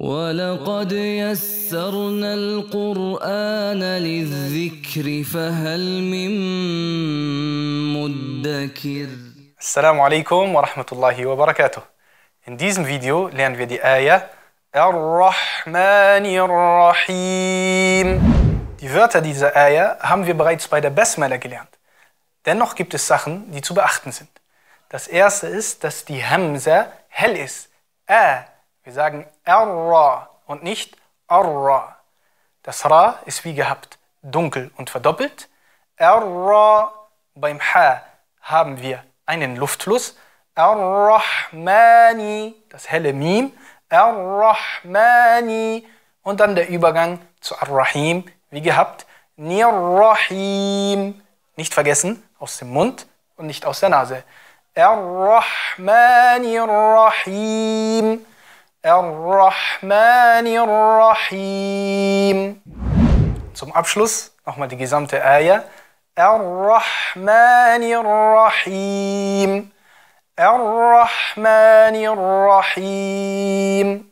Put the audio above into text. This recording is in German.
ولقد يسرنا القرآن للذكر فهل من مدكر السلام عليكم ورحمة الله وبركاته In diesem Video lernen wir die Ayah Ar-Rahman Ar-Rahim Die Wörter dieser Ayah haben wir bereits bei der Besmele gelernt. Dennoch gibt es Sachen, die zu beachten sind. Das erste ist, dass die Hamza hell ist. A Wir sagen Ra und nicht Ra. Das Ra ist wie gehabt dunkel und verdoppelt. Ra beim Ha haben wir einen Luftfluss. Ar-Rahmani, das helle Mim. Ar-Rahmani und dann der Übergang zu Ar-Rahim, wie gehabt. Nir-Rahim, nicht vergessen, aus dem Mund und nicht aus der Nase. Ar-Rahmani-Rahim. Ar-Rahmanir Rahim. Zum Abschluss nochmal die gesamte Ayah. Ar-Rahmanir Rahim. Ar-Rahmanir Rahim.